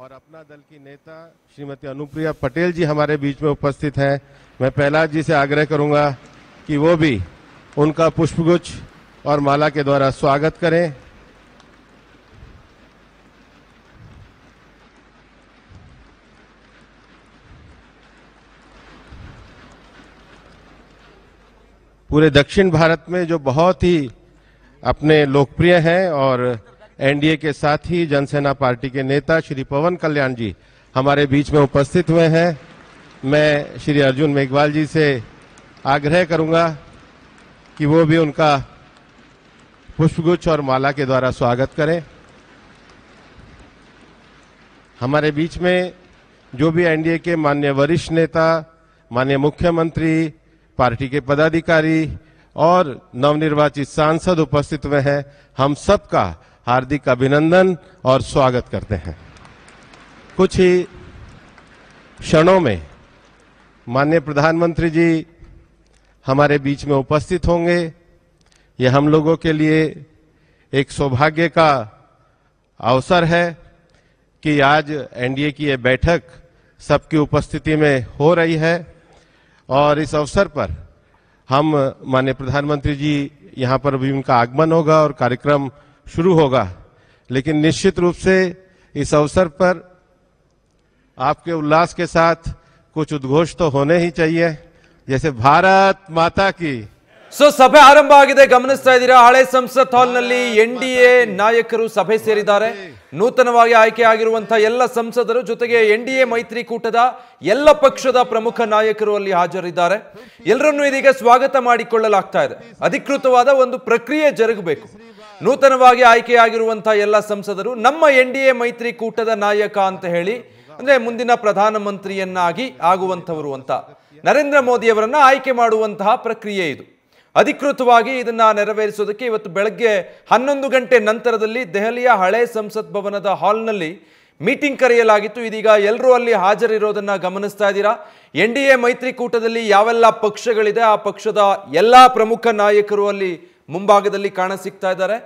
और अपना दल की नेता श्रीमती अनुप्रिया पटेल जी हमारे बीच में उपस्थित हैं मैं प्रहलाद जी से आग्रह करूंगा कि वो भी उनका पुष्पगुच्छ और माला के द्वारा स्वागत करें पूरे दक्षिण भारत में जो बहुत ही अपने लोकप्रिय हैं और एनडीए के साथ ही जनसेना पार्टी के नेता श्री पवन कल्याण जी हमारे बीच में उपस्थित हुए हैं मैं श्री अर्जुन मेघवाल जी से आग्रह करूंगा कि वो भी उनका पुष्पगुच्छ और माला के द्वारा स्वागत करें हमारे बीच में जो भी एनडीए के मान्य वरिष्ठ नेता मान्य मुख्यमंत्री पार्टी के पदाधिकारी और नवनिर्वाचित सांसद उपस्थित हुए हैं हम सबका हार्दिक अभिनंदन और स्वागत करते हैं कुछ ही क्षणों में माननीय प्रधानमंत्री जी हमारे बीच में उपस्थित होंगे ये हम लोगों के लिए एक सौभाग्य का अवसर है कि आज एनडीए की यह बैठक सबकी उपस्थिति में हो रही है और इस अवसर पर हम माननीय प्रधानमंत्री जी यहाँ पर भी उनका आगमन होगा और कार्यक्रम शुरू होगा लेकिन निश्चित रूप से इस अवसर पर आपके उल्लास के साथ कुछ उद्घोष तो होने ही चाहिए जैसे भारत माता की ಸೊ ಸಭೆ ಆರಂಭ ಆಗಿದೆ ಗಮನಿಸ್ತಾ ಇದ್ದೀರಾ ಹಳೆ ಸಂಸತ್ ಹಾಲ್ನಲ್ಲಿ ಎನ್ ಡಿ ಎ ನಾಯಕರು ಸಭೆ ಸೇರಿದ್ದಾರೆ ನೂತನವಾಗಿ ಆಯ್ಕೆ ಆಗಿರುವಂತಹ ಎಲ್ಲ ಸಂಸದರು ಜೊತೆಗೆ ಎನ್ ಡಿ ಎ ಮೈತ್ರಿಕೂಟದ ಎಲ್ಲ ಪಕ್ಷದ ಪ್ರಮುಖ ನಾಯಕರು ಅಲ್ಲಿ ಹಾಜರಿದ್ದಾರೆ ಎಲ್ಲರನ್ನು ಇದೀಗ ಸ್ವಾಗತ ಮಾಡಿಕೊಳ್ಳಲಾಗ್ತಾ ಇದೆ ಅಧಿಕೃತವಾದ ಒಂದು ಪ್ರಕ್ರಿಯೆ ಜರುಗಬೇಕು ನೂತನವಾಗಿ ಆಯ್ಕೆಯಾಗಿರುವಂತಹ ಎಲ್ಲ ಸಂಸದರು ನಮ್ಮ ಎನ್ ಡಿ ಎ ಮೈತ್ರಿಕೂಟದ ನಾಯಕ ಅಂತ ಹೇಳಿ ಅಂದ್ರೆ ಮುಂದಿನ ಪ್ರಧಾನಮಂತ್ರಿಯನ್ನಾಗಿ ಆಗುವಂಥವರು ಅಂತ ನರೇಂದ್ರ ಅವರನ್ನ ಆಯ್ಕೆ ಮಾಡುವಂತಹ ಪ್ರಕ್ರಿಯೆ ಇದು ಅಧಿಕೃತವಾಗಿ ಇದನ್ನು ನೆರವೇರಿಸೋದಕ್ಕೆ ಇವತ್ತು ಬೆಳಗ್ಗೆ ಹನ್ನೊಂದು ಗಂಟೆ ನಂತರದಲ್ಲಿ ದೆಹಲಿಯ ಹಳೆ ಸಂಸತ್ ಭವನದ ಹಾಲ್ನಲ್ಲಿ ಮೀಟಿಂಗ್ ಕರೆಯಲಾಗಿತ್ತು ಇದೀಗ ಎಲ್ಲರೂ ಅಲ್ಲಿ ಹಾಜರಿರೋದನ್ನು ಗಮನಿಸ್ತಾ ಇದ್ದೀರಾ ಎನ್ ಡಿ ಎ ಮೈತ್ರಿಕೂಟದಲ್ಲಿ ಯಾವೆಲ್ಲ ಪಕ್ಷಗಳಿದೆ ಆ ಪಕ್ಷದ ಎಲ್ಲ ಪ್ರಮುಖ ನಾಯಕರು ಅಲ್ಲಿ ಮುಂಭಾಗದಲ್ಲಿ ಕಾಣ ಸಿಗ್ತಾ ಇದ್ದಾರೆ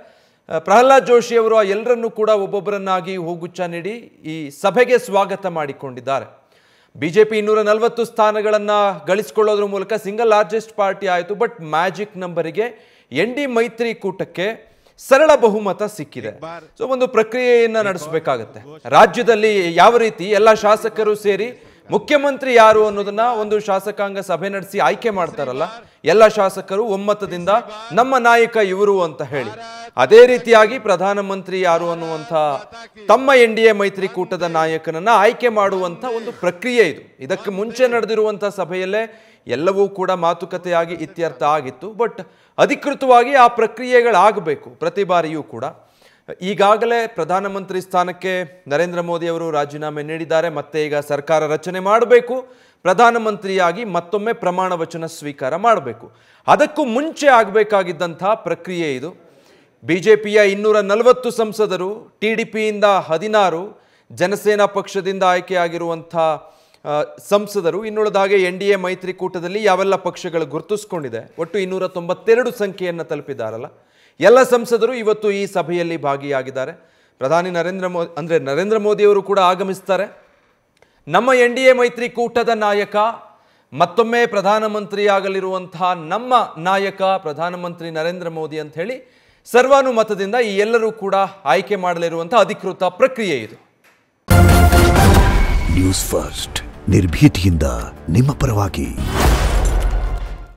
ಪ್ರಹ್ಲಾದ್ ಜೋಶಿ ಅವರು ಆ ಎಲ್ಲರನ್ನೂ ಕೂಡ ಒಬ್ಬೊಬ್ಬರನ್ನಾಗಿ ಹೋಗುಚ್ಚ ನೀಡಿ ಈ ಸಭೆಗೆ ಸ್ವಾಗತ ಮಾಡಿಕೊಂಡಿದ್ದಾರೆ ಬಿಜೆಪಿ ಇನ್ನೂರ ನಲವತ್ತು ಸ್ಥಾನಗಳನ್ನು ಗಳಿಸ್ಕೊಳ್ಳೋದ್ರ ಮೂಲಕ ಸಿಂಗಲ್ ಲಾರ್ಜೆಸ್ಟ್ ಪಾರ್ಟಿ ಆಯಿತು ಬಟ್ ಮ್ಯಾಜಿಕ್ ನಂಬರಿಗೆ ಎನ್ ಡಿ ಮೈತ್ರಿಕೂಟಕ್ಕೆ ಸರಳ ಬಹುಮತ ಸಿಕ್ಕಿದೆ ಸೊ ಒಂದು ಪ್ರಕ್ರಿಯೆಯನ್ನು ನಡೆಸಬೇಕಾಗತ್ತೆ ರಾಜ್ಯದಲ್ಲಿ ಯಾವ ರೀತಿ ಎಲ್ಲ ಶಾಸಕರು ಸೇರಿ ಮುಖ್ಯಮಂತ್ರಿ ಯಾರು ಅನ್ನೋದನ್ನ ಒಂದು ಶಾಸಕಾಂಗ ಸಭೆ ನಡೆಸಿ ಆಯ್ಕೆ ಮಾಡ್ತಾರಲ್ಲ ಎಲ್ಲ ಶಾಸಕರು ಒಮ್ಮತದಿಂದ ನಮ್ಮ ನಾಯಕ ಇವರು ಅಂತ ಹೇಳಿ ಅದೇ ರೀತಿಯಾಗಿ ಪ್ರಧಾನಮಂತ್ರಿ ಯಾರು ಅನ್ನುವಂಥ ತಮ್ಮ ಎನ್ ಡಿ ಎ ಮೈತ್ರಿಕೂಟದ ನಾಯಕನನ್ನು ಆಯ್ಕೆ ಮಾಡುವಂಥ ಒಂದು ಪ್ರಕ್ರಿಯೆ ಇದು ಇದಕ್ಕೆ ಮುಂಚೆ ನಡೆದಿರುವಂಥ ಸಭೆಯಲ್ಲೇ ಎಲ್ಲವೂ ಕೂಡ ಮಾತುಕತೆಯಾಗಿ ಇತ್ಯರ್ಥ ಆಗಿತ್ತು ಬಟ್ ಅಧಿಕೃತವಾಗಿ ಆ ಪ್ರಕ್ರಿಯೆಗಳಾಗಬೇಕು ಪ್ರತಿ ಬಾರಿಯೂ ಕೂಡ ಈಗಾಗಲೇ ಪ್ರಧಾನಮಂತ್ರಿ ಸ್ಥಾನಕ್ಕೆ ನರೇಂದ್ರ ಮೋದಿ ಅವರು ರಾಜೀನಾಮೆ ನೀಡಿದ್ದಾರೆ ಮತ್ತೆ ಈಗ ಸರ್ಕಾರ ರಚನೆ ಮಾಡಬೇಕು ಪ್ರಧಾನಮಂತ್ರಿಯಾಗಿ ಮತ್ತೊಮ್ಮೆ ಪ್ರಮಾಣ ವಚನ ಸ್ವೀಕಾರ ಮಾಡಬೇಕು ಅದಕ್ಕೂ ಮುಂಚೆ ಆಗಬೇಕಾಗಿದ್ದಂಥ ಪ್ರಕ್ರಿಯೆ ಇದು ಬಿಜೆಪಿಯ ಇನ್ನೂರ ನಲವತ್ತು ಸಂಸದರು ಟಿ ಡಿ ಪಿಯಿಂದ ಹದಿನಾರು ಜನಸೇನಾ ಪಕ್ಷದಿಂದ ಆಯ್ಕೆಯಾಗಿರುವಂಥ ಸಂಸದರು ಇನ್ನುಳಿದ ಹಾಗೆ ಎನ್ ಡಿ ಎ ಮೈತ್ರಿಕೂಟದಲ್ಲಿ ಯಾವೆಲ್ಲ ಪಕ್ಷಗಳು ಗುರುತಿಸ್ಕೊಂಡಿದೆ ಒಟ್ಟು ಇನ್ನೂರ ತೊಂಬತ್ತೆರಡು ಸಂಖ್ಯೆಯನ್ನು ತಲುಪಿದಾರಲ್ಲ ಎಲ್ಲ ಸಂಸದರು ಇವತ್ತು ಈ ಸಭೆಯಲ್ಲಿ ಭಾಗಿಯಾಗಿದ್ದಾರೆ ಪ್ರಧಾನಿ ನರೇಂದ್ರ ಮೋದಿ ಅಂದರೆ ನರೇಂದ್ರ ಮೋದಿಯವರು ಕೂಡ ಆಗಮಿಸ್ತಾರೆ ನಮ್ಮ ಎನ್ ಡಿ ಎ ಮೈತ್ರಿಕೂಟದ ನಾಯಕ ಮತ್ತೊಮ್ಮೆ ಪ್ರಧಾನಮಂತ್ರಿಯಾಗಲಿರುವಂತಹ ನಮ್ಮ ನಾಯಕ ಪ್ರಧಾನಮಂತ್ರಿ ನರೇಂದ್ರ ಮೋದಿ ಅಂತ ಹೇಳಿ ಸರ್ವಾನುಮತದಿಂದ ಈ ಎಲ್ಲರೂ ಕೂಡ ಆಯ್ಕೆ ಮಾಡಲಿರುವಂತಹ ಅಧಿಕೃತ ಪ್ರಕ್ರಿಯೆ ಇದು ನ್ಯೂಸ್ ಫಸ್ಟ್ ನಿರ್ಭೀತಿಯಿಂದ ನಿಮ್ಮ ಪರವಾಗಿ